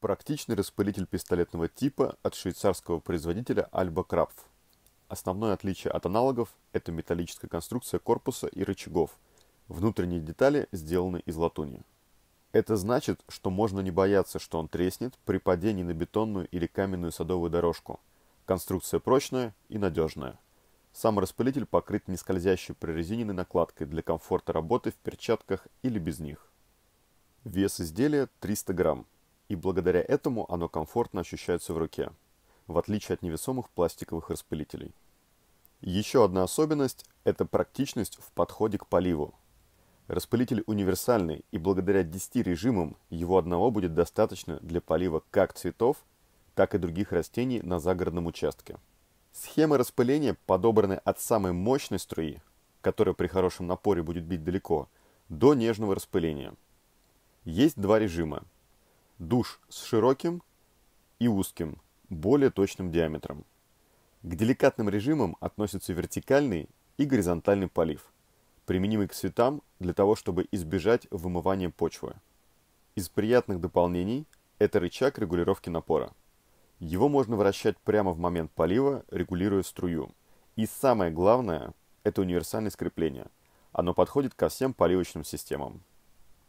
Практичный распылитель пистолетного типа от швейцарского производителя Alba Крапф. Основное отличие от аналогов – это металлическая конструкция корпуса и рычагов. Внутренние детали сделаны из латуни. Это значит, что можно не бояться, что он треснет при падении на бетонную или каменную садовую дорожку. Конструкция прочная и надежная. Сам распылитель покрыт нескользящей прорезиненной накладкой для комфорта работы в перчатках или без них. Вес изделия 300 грамм и благодаря этому оно комфортно ощущается в руке, в отличие от невесомых пластиковых распылителей. Еще одна особенность – это практичность в подходе к поливу. Распылитель универсальный, и благодаря 10 режимам его одного будет достаточно для полива как цветов, так и других растений на загородном участке. Схемы распыления подобраны от самой мощной струи, которая при хорошем напоре будет бить далеко, до нежного распыления. Есть два режима душ с широким и узким, более точным диаметром. К деликатным режимам относятся вертикальный и горизонтальный полив, применимый к цветам для того, чтобы избежать вымывания почвы. Из приятных дополнений – это рычаг регулировки напора. Его можно вращать прямо в момент полива, регулируя струю. И самое главное – это универсальное скрепление. Оно подходит ко всем поливочным системам.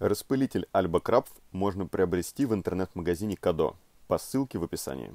Распылитель Альба Крапф можно приобрести в интернет-магазине Кадо по ссылке в описании.